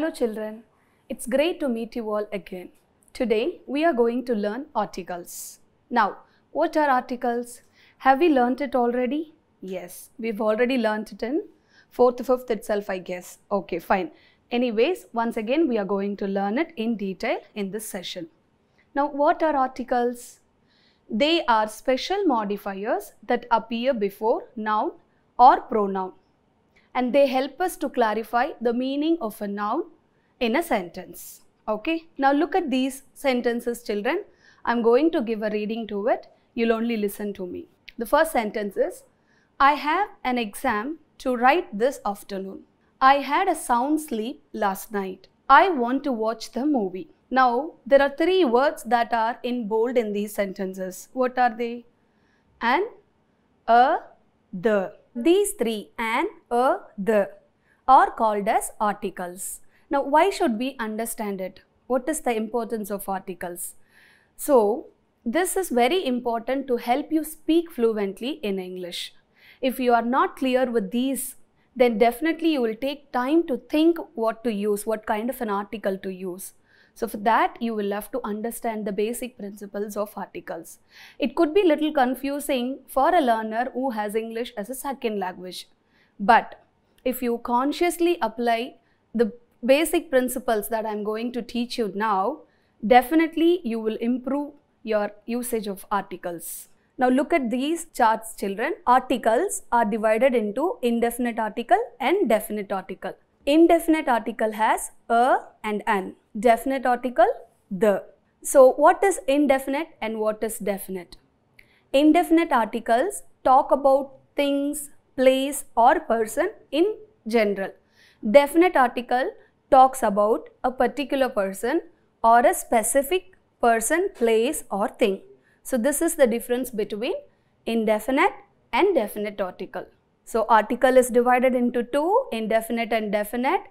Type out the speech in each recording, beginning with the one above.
Hello children, it's great to meet you all again. Today we are going to learn articles. Now, what are articles? Have we learnt it already? Yes, we've already learnt it in 4th, 5th itself I guess. Okay, fine. Anyways, once again we are going to learn it in detail in this session. Now, what are articles? They are special modifiers that appear before noun or pronoun and they help us to clarify the meaning of a noun in a sentence. Okay. Now look at these sentences children. I'm going to give a reading to it. You'll only listen to me. The first sentence is, I have an exam to write this afternoon. I had a sound sleep last night. I want to watch the movie. Now, there are three words that are in bold in these sentences. What are they? An, a, the. These three an, a, the are called as articles. Now, why should we understand it? What is the importance of articles? So, this is very important to help you speak fluently in English. If you are not clear with these, then definitely you will take time to think what to use, what kind of an article to use. So for that, you will have to understand the basic principles of articles. It could be little confusing for a learner who has English as a second language. But if you consciously apply the basic principles that I'm going to teach you now, definitely you will improve your usage of articles. Now look at these charts children. Articles are divided into indefinite article and definite article. Indefinite article has a and an. Definite article, the. So what is indefinite and what is definite? Indefinite articles talk about things, place or person in general. Definite article talks about a particular person or a specific person, place or thing. So this is the difference between indefinite and definite article. So article is divided into two, indefinite and definite.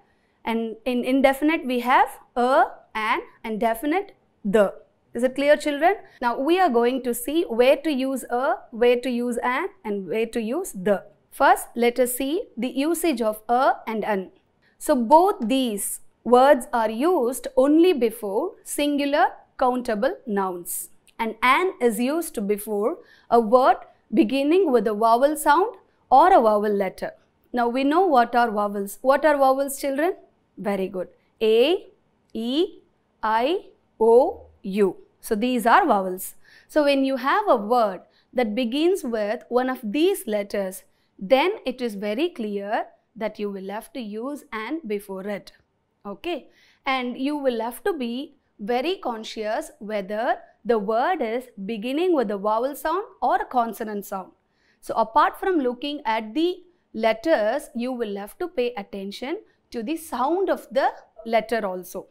And in indefinite we have a, an, and definite the. Is it clear children? Now we are going to see where to use a, where to use an, and where to use the. First, let us see the usage of a and an. So both these words are used only before singular countable nouns. And an is used before a word beginning with a vowel sound or a vowel letter. Now we know what are vowels. What are vowels children? Very good. A, E, I, O, U. So these are vowels. So when you have a word that begins with one of these letters, then it is very clear that you will have to use and before it. Okay. And you will have to be very conscious whether the word is beginning with a vowel sound or a consonant sound. So apart from looking at the letters, you will have to pay attention to the sound of the letter also.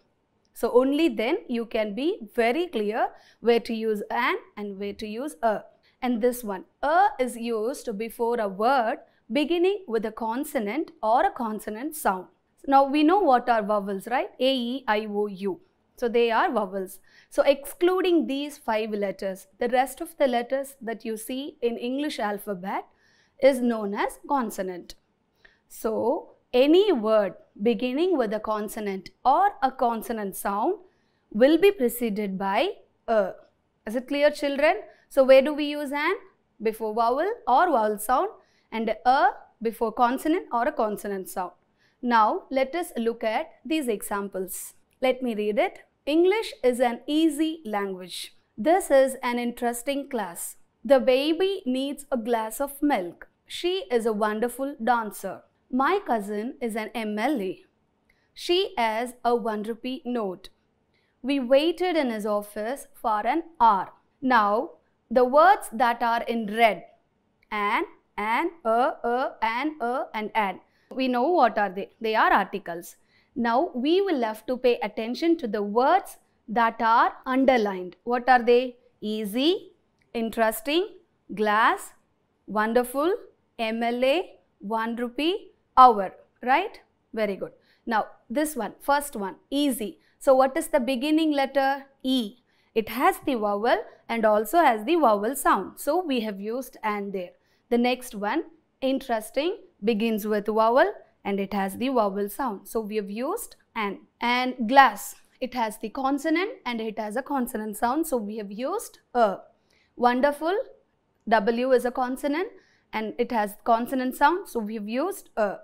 So only then you can be very clear where to use an and where to use a. And this one, a is used before a word beginning with a consonant or a consonant sound. Now we know what are vowels, right? A, E, I, O, U. So they are vowels. So excluding these five letters, the rest of the letters that you see in English alphabet is known as consonant. So any word beginning with a consonant or a consonant sound will be preceded by a. Is it clear children? So where do we use an? Before vowel or vowel sound and a before consonant or a consonant sound. Now let us look at these examples. Let me read it. English is an easy language. This is an interesting class. The baby needs a glass of milk. She is a wonderful dancer. My cousin is an MLA. She has a 1 rupee note. We waited in his office for an hour. Now, the words that are in red an, an, a, a, an, a, and an. We know what are they. They are articles. Now we will have to pay attention to the words that are underlined. What are they? Easy, interesting, glass, wonderful, MLA, 1 rupee, hour. Right? Very good. Now this one, first one, easy. So what is the beginning letter? E. It has the vowel and also has the vowel sound. So we have used and there. The next one, interesting, begins with vowel and it has the vowel sound. So we have used an. And glass, it has the consonant and it has a consonant sound. So we have used a. Wonderful, W is a consonant and it has consonant sound. So we have used a.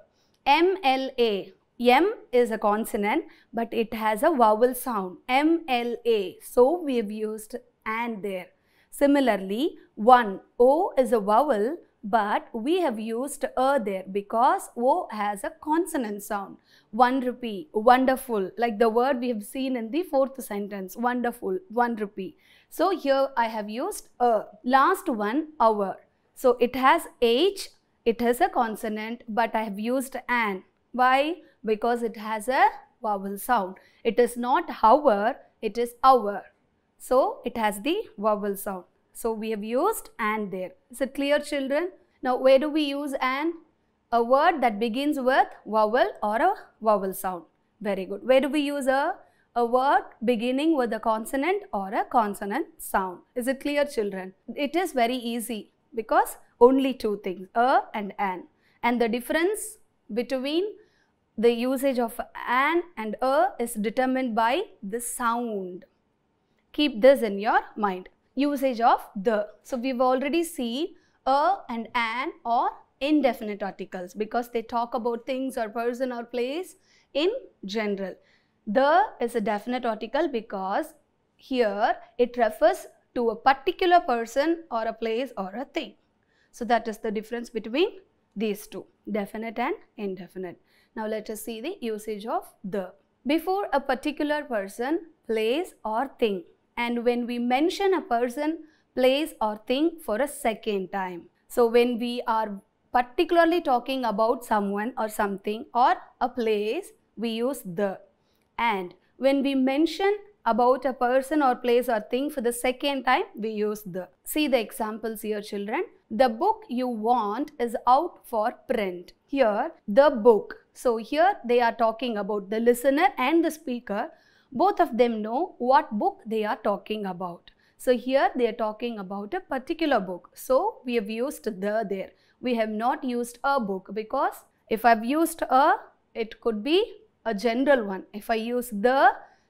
MLA, M is a consonant but it has a vowel sound. MLA. So we have used and there. Similarly, 1, O is a vowel but we have used a er there because o has a consonant sound. One rupee, wonderful, like the word we have seen in the fourth sentence, wonderful, one rupee. So here I have used a. Er, last one, hour. So it has h, it has a consonant, but I have used an. Why? Because it has a vowel sound. It is not hour, it is hour. So it has the vowel sound. So we have used and there. Is it clear children? Now where do we use an A word that begins with vowel or a vowel sound. Very good. Where do we use a? A word beginning with a consonant or a consonant sound. Is it clear children? It is very easy because only two things, a and an. And the difference between the usage of an and a is determined by the sound. Keep this in your mind usage of the. So we've already seen a and an or indefinite articles because they talk about things or person or place in general. The is a definite article because here it refers to a particular person or a place or a thing. So that is the difference between these two, definite and indefinite. Now let us see the usage of the. Before a particular person, place or thing, and when we mention a person, place or thing for a second time. So when we are particularly talking about someone or something or a place, we use the. And when we mention about a person or place or thing for the second time, we use the. See the examples here children. The book you want is out for print. Here, the book. So here they are talking about the listener and the speaker both of them know what book they are talking about. So here they are talking about a particular book. So we have used the there. We have not used a book because if I have used a, it could be a general one. If I use the,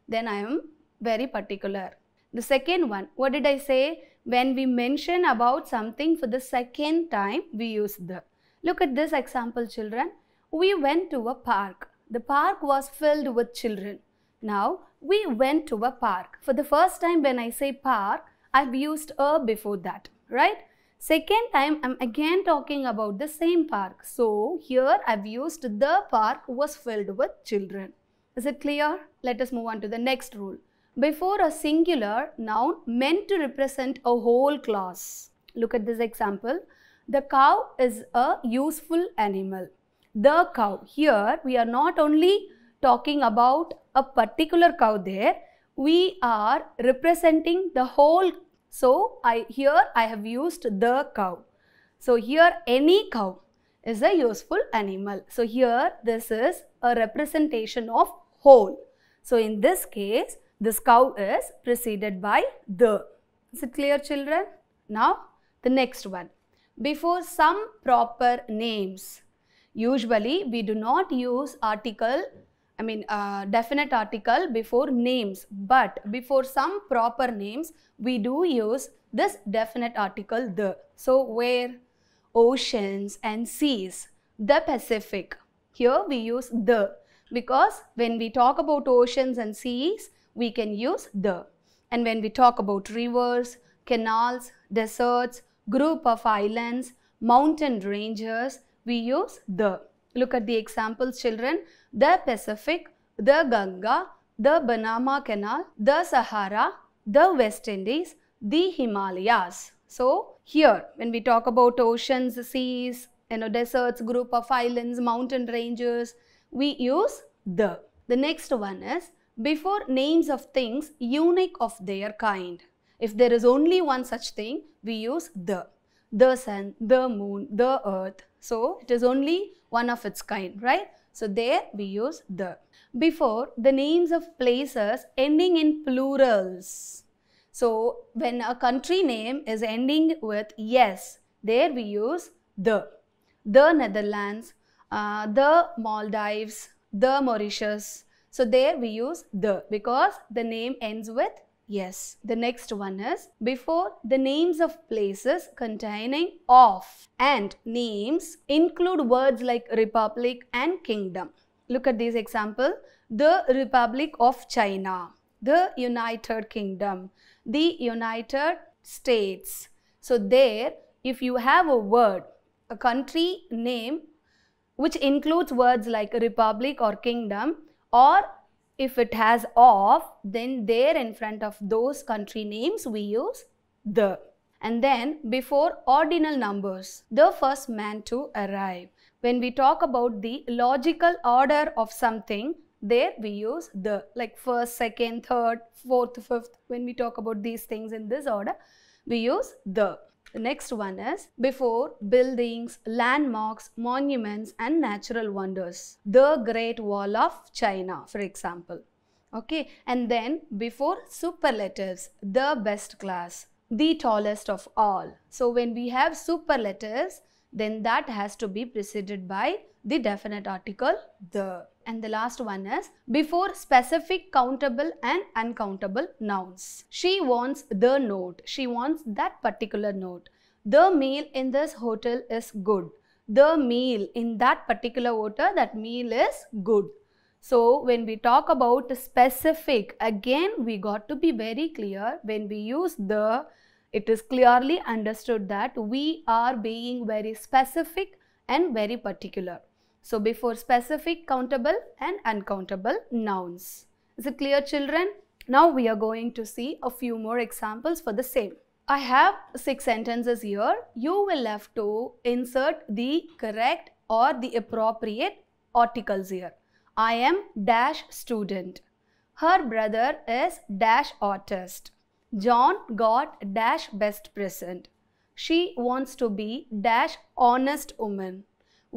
then I am very particular. The second one, what did I say? When we mention about something for the second time, we use the. Look at this example children. We went to a park. The park was filled with children. Now, we went to a park. For the first time when I say park, I've used a before that, right? Second time, I'm again talking about the same park. So, here I've used the park was filled with children. Is it clear? Let us move on to the next rule. Before a singular noun meant to represent a whole class. Look at this example. The cow is a useful animal. The cow. Here, we are not only talking about a particular cow there, we are representing the whole. So, I here I have used the cow. So, here any cow is a useful animal. So, here this is a representation of whole. So, in this case, this cow is preceded by the. Is it clear children? Now, the next one. Before some proper names, usually we do not use article I mean uh, definite article before names but before some proper names we do use this definite article the. So where oceans and seas, the Pacific. Here we use the because when we talk about oceans and seas we can use the. And when we talk about rivers, canals, deserts, group of islands, mountain ranges we use the. Look at the examples children the Pacific, the Ganga, the Panama Canal, the Sahara, the West Indies, the Himalayas. So here, when we talk about oceans, seas, you know, deserts, group of islands, mountain ranges, we use the. The next one is before names of things unique of their kind. If there is only one such thing, we use the. The sun, the moon, the earth. So it is only one of its kind, right? So there we use the. Before, the names of places ending in plurals. So when a country name is ending with yes, there we use the. The Netherlands, uh, the Maldives, the Mauritius. So there we use the because the name ends with Yes, the next one is before the names of places containing of and names include words like republic and kingdom. Look at this example. The Republic of China, the United Kingdom, the United States. So there, if you have a word, a country name which includes words like republic or kingdom or if it has of, then there in front of those country names we use the. And then before ordinal numbers, the first man to arrive. When we talk about the logical order of something, there we use the like first, second, third, fourth, fifth. When we talk about these things in this order, we use the. The next one is before buildings, landmarks, monuments and natural wonders. The Great Wall of China for example. Okay and then before superlatives, the best class, the tallest of all. So when we have superlatives then that has to be preceded by the definite article the. And the last one is before specific countable and uncountable nouns. She wants the note. She wants that particular note. The meal in this hotel is good. The meal in that particular hotel, that meal is good. So when we talk about specific, again we got to be very clear. When we use the, it is clearly understood that we are being very specific and very particular. So before specific, countable and uncountable nouns. Is it clear children? Now we are going to see a few more examples for the same. I have six sentences here. You will have to insert the correct or the appropriate articles here. I am dash student. Her brother is dash artist. John got dash best present. She wants to be dash honest woman.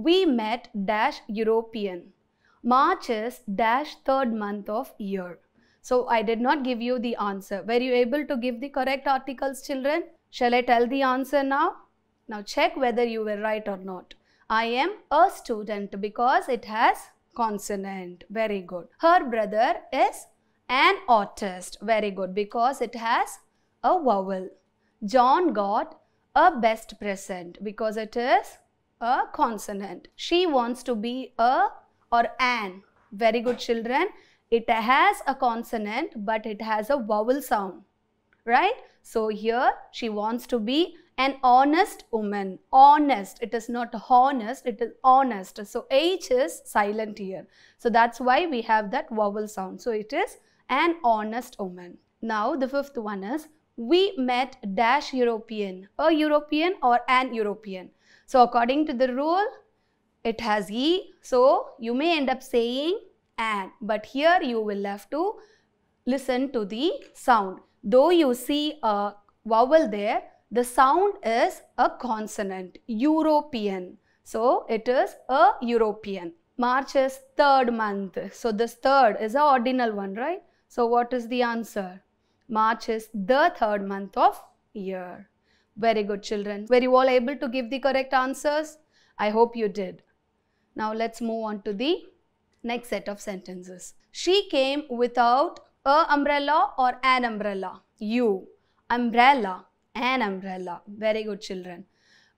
We met dash European. March is dash third month of year. So I did not give you the answer. Were you able to give the correct articles children? Shall I tell the answer now? Now check whether you were right or not. I am a student because it has consonant. Very good. Her brother is an artist. Very good because it has a vowel. John got a best present because it is a consonant. She wants to be a or an. Very good children. It has a consonant but it has a vowel sound. Right? So here she wants to be an honest woman. Honest. It is not honest. It is honest. So H is silent here. So that's why we have that vowel sound. So it is an honest woman. Now the fifth one is we met dash European. A European or an European. So according to the rule, it has E. So you may end up saying and. But here you will have to listen to the sound. Though you see a vowel there, the sound is a consonant, European. So it is a European. March is third month. So this third is an ordinal one, right? So what is the answer? March is the third month of year. Very good, children. Were you all able to give the correct answers? I hope you did. Now let's move on to the next set of sentences. She came without a umbrella or an umbrella. You, umbrella, an umbrella. Very good, children.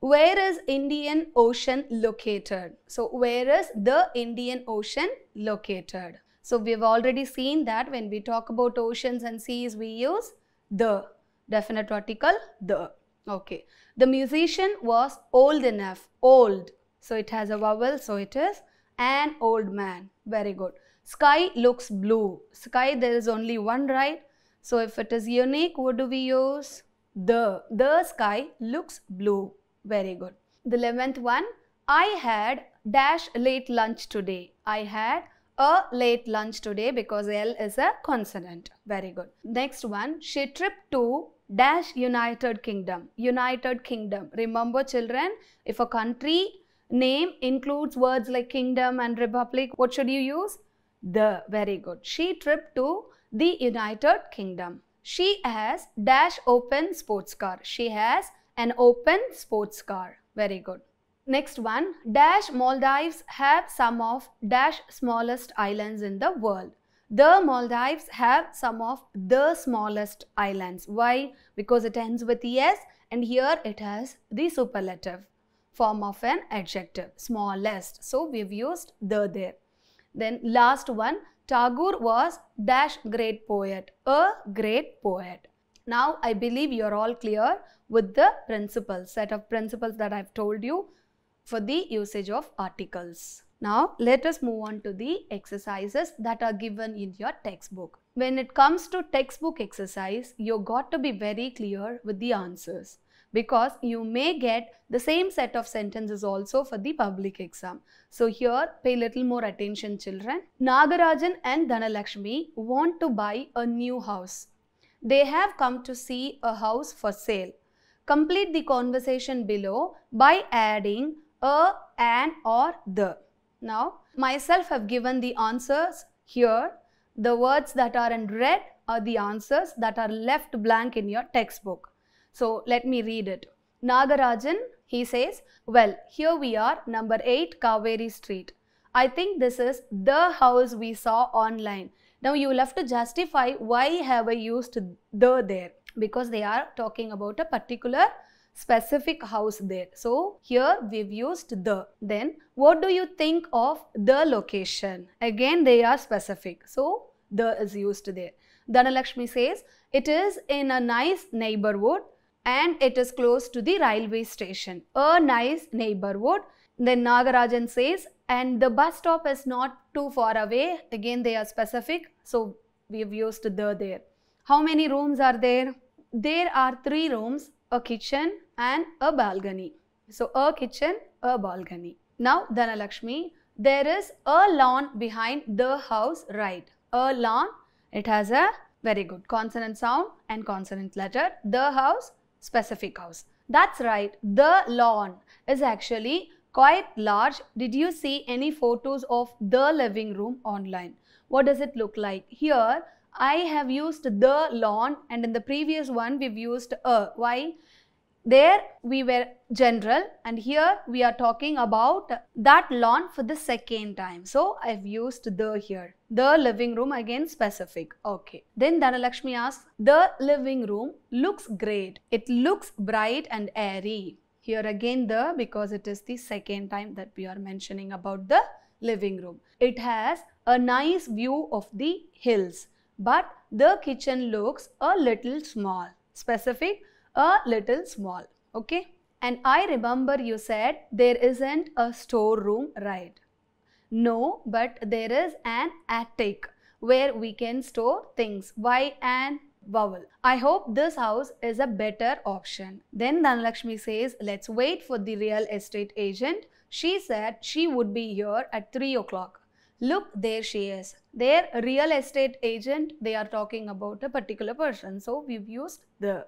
Where is Indian Ocean located? So, where is the Indian Ocean located? So, we've already seen that when we talk about oceans and seas, we use the definite article the. Okay. The musician was old enough. Old. So it has a vowel. So it is an old man. Very good. Sky looks blue. Sky there is only one right. So if it is unique what do we use? The. The sky looks blue. Very good. The 11th one. I had dash late lunch today. I had a late lunch today because L is a consonant. Very good. Next one, she tripped to dash United Kingdom. United Kingdom. Remember children, if a country name includes words like kingdom and republic, what should you use? The. Very good. She tripped to the United Kingdom. She has dash open sports car. She has an open sports car. Very good. Next one, dash Maldives have some of dash smallest islands in the world. The Maldives have some of the smallest islands. Why? Because it ends with es and here it has the superlative form of an adjective, smallest. So we've used the there. Then last one, Tagore was dash great poet, a great poet. Now I believe you're all clear with the principles, set of principles that I've told you for the usage of articles. Now let us move on to the exercises that are given in your textbook. When it comes to textbook exercise, you got to be very clear with the answers because you may get the same set of sentences also for the public exam. So here pay little more attention children. Nagarajan and Dhanalakshmi want to buy a new house. They have come to see a house for sale. Complete the conversation below by adding a, an or the. Now, myself have given the answers here. The words that are in red are the answers that are left blank in your textbook. So, let me read it. Nagarajan, he says, well, here we are, number 8, Kaveri Street. I think this is the house we saw online. Now, you will have to justify why have I used the there because they are talking about a particular specific house there. So here we've used the. Then what do you think of the location? Again they are specific. So the is used there. Dhanalakshmi says it is in a nice neighborhood and it is close to the railway station. A nice neighborhood. Then Nagarajan says and the bus stop is not too far away. Again they are specific. So we've used the there. How many rooms are there? There are three rooms a kitchen and a balcony. So a kitchen, a balcony. Now Dhanalakshmi, there is a lawn behind the house right. A lawn, it has a very good consonant sound and consonant letter. The house, specific house. That's right, the lawn is actually quite large. Did you see any photos of the living room online? What does it look like? Here, I have used the lawn and in the previous one we've used a. Why? There we were general and here we are talking about that lawn for the second time. So I've used the here. The living room again specific. Okay. Then Dhanalakshmi asks, the living room looks great. It looks bright and airy. Here again the because it is the second time that we are mentioning about the living room. It has a nice view of the hills but the kitchen looks a little small. Specific, a little small. Okay. And I remember you said there isn't a storeroom, right? No, but there is an attic where we can store things. Why an vowel. I hope this house is a better option. Then Dhanalakshmi says, let's wait for the real estate agent. She said she would be here at 3 o'clock look there she is their real estate agent they are talking about a particular person so we've used the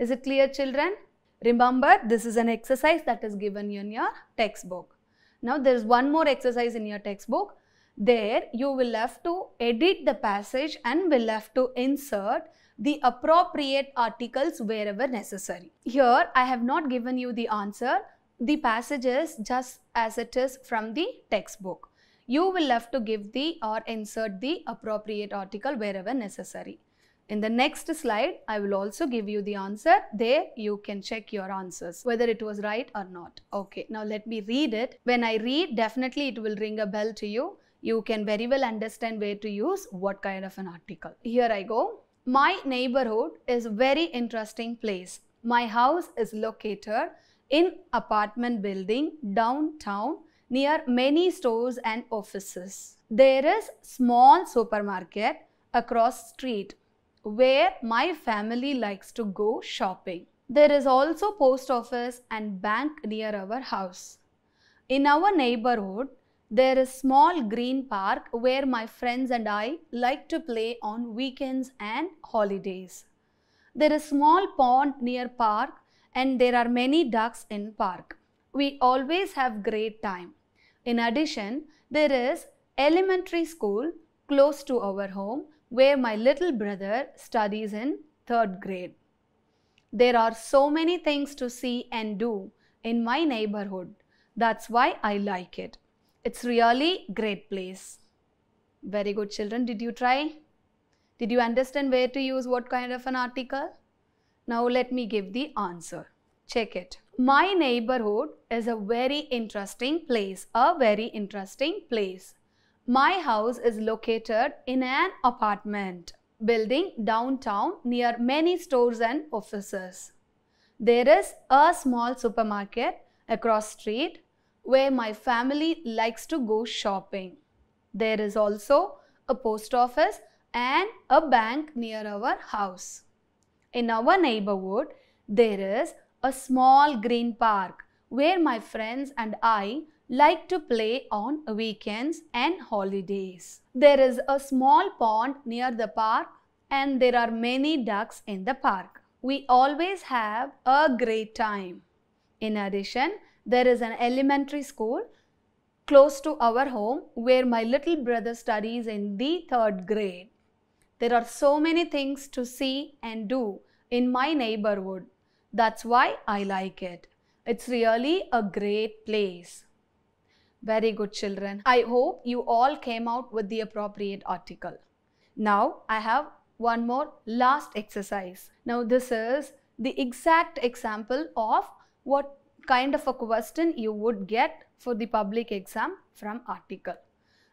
is it clear children remember this is an exercise that is given in your textbook now there is one more exercise in your textbook there you will have to edit the passage and will have to insert the appropriate articles wherever necessary here i have not given you the answer the passage is just as it is from the textbook you will have to give the or insert the appropriate article wherever necessary. In the next slide, I will also give you the answer. There you can check your answers, whether it was right or not. Okay, now let me read it. When I read, definitely it will ring a bell to you. You can very well understand where to use what kind of an article. Here I go. My neighborhood is a very interesting place. My house is located in apartment building downtown near many stores and offices. There is small supermarket across street where my family likes to go shopping. There is also post office and bank near our house. In our neighborhood, there is small green park where my friends and I like to play on weekends and holidays. There is small pond near park and there are many ducks in park. We always have great time. In addition, there is elementary school close to our home where my little brother studies in third grade. There are so many things to see and do in my neighborhood. That's why I like it. It's really great place. Very good children. Did you try? Did you understand where to use what kind of an article? Now let me give the answer. Check it my neighborhood is a very interesting place, a very interesting place. My house is located in an apartment building downtown near many stores and offices. There is a small supermarket across street where my family likes to go shopping. There is also a post office and a bank near our house. In our neighborhood, there is a small green park where my friends and I like to play on weekends and holidays. There is a small pond near the park and there are many ducks in the park. We always have a great time. In addition, there is an elementary school close to our home where my little brother studies in the third grade. There are so many things to see and do in my neighborhood. That's why I like it. It's really a great place. Very good children. I hope you all came out with the appropriate article. Now I have one more last exercise. Now this is the exact example of what kind of a question you would get for the public exam from article.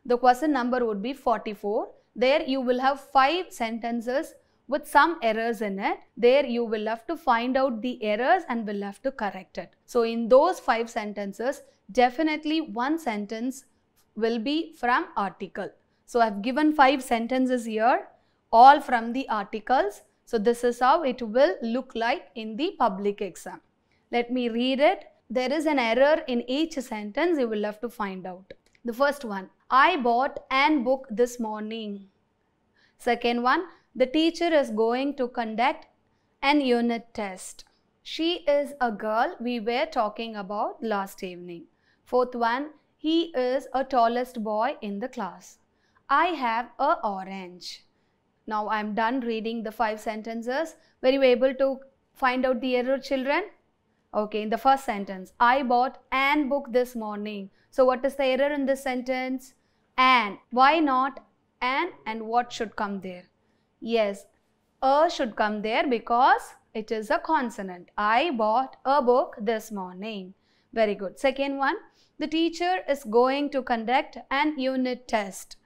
The question number would be 44. There you will have 5 sentences with some errors in it. There you will have to find out the errors and will have to correct it. So in those five sentences, definitely one sentence will be from article. So I've given five sentences here, all from the articles. So this is how it will look like in the public exam. Let me read it. There is an error in each sentence you will have to find out. The first one, I bought an book this morning. Second one, the teacher is going to conduct an unit test. She is a girl we were talking about last evening. Fourth one, he is a tallest boy in the class. I have a orange. Now I am done reading the five sentences. Were you able to find out the error children? Okay, in the first sentence, I bought an book this morning. So what is the error in this sentence? An. Why not an and what should come there? Yes, a should come there because it is a consonant. I bought a book this morning. Very good. Second one, the teacher is going to conduct an unit test.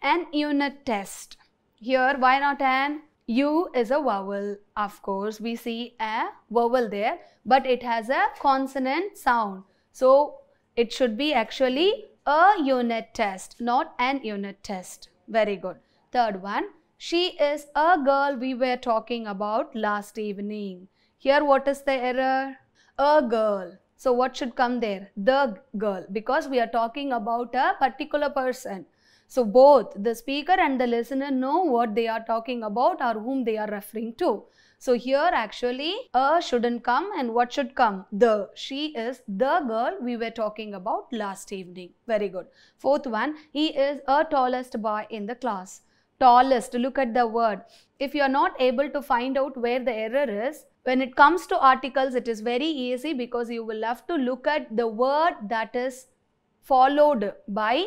An unit test. Here, why not an? U is a vowel. Of course, we see a vowel there, but it has a consonant sound. So, it should be actually a unit test, not an unit test. Very good. Third one, she is a girl we were talking about last evening. Here what is the error? A girl. So what should come there? The girl because we are talking about a particular person. So both the speaker and the listener know what they are talking about or whom they are referring to. So here actually a shouldn't come and what should come? The. She is the girl we were talking about last evening. Very good. Fourth one, he is a tallest boy in the class tallest, look at the word. If you are not able to find out where the error is, when it comes to articles, it is very easy because you will have to look at the word that is followed by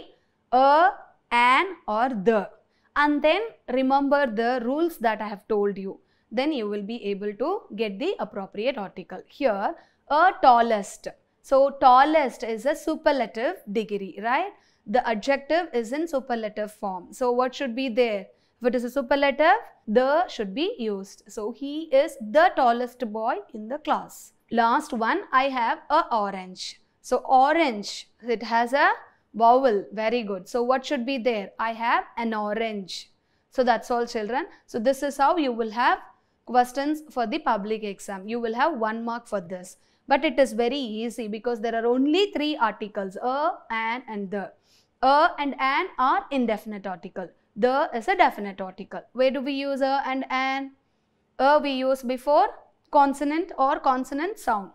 a, an or the. And then remember the rules that I have told you. Then you will be able to get the appropriate article. Here, a tallest. So, tallest is a superlative degree, right? the adjective is in superlative form. So what should be there? If it is a superlative, the should be used. So he is the tallest boy in the class. Last one, I have a orange. So orange, it has a vowel. Very good. So what should be there? I have an orange. So that's all children. So this is how you will have questions for the public exam. You will have one mark for this. But it is very easy because there are only three articles, a, an and the. A and an are indefinite article. The is a definite article. Where do we use a and an? A we use before consonant or consonant sound.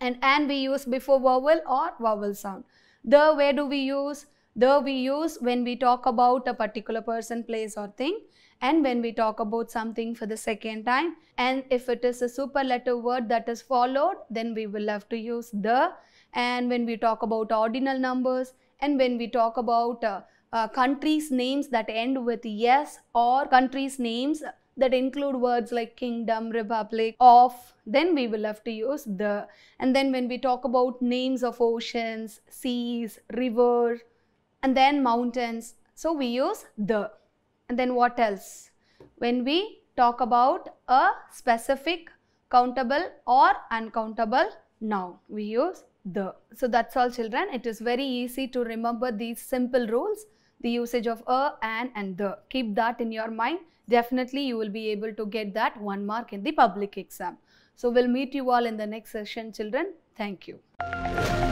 And an we use before vowel or vowel sound. The where do we use? The we use when we talk about a particular person, place or thing and when we talk about something for the second time and if it is a superlative word that is followed then we will have to use the and when we talk about ordinal numbers and when we talk about uh, uh, countries names that end with yes or countries names that include words like kingdom, republic, of, then we will have to use the. And then when we talk about names of oceans, seas, river, and then mountains, so we use the. And then what else? When we talk about a specific countable or uncountable noun, we use the. So that's all children. It is very easy to remember these simple rules, the usage of a, an and the. Keep that in your mind. Definitely you will be able to get that one mark in the public exam. So we'll meet you all in the next session children. Thank you.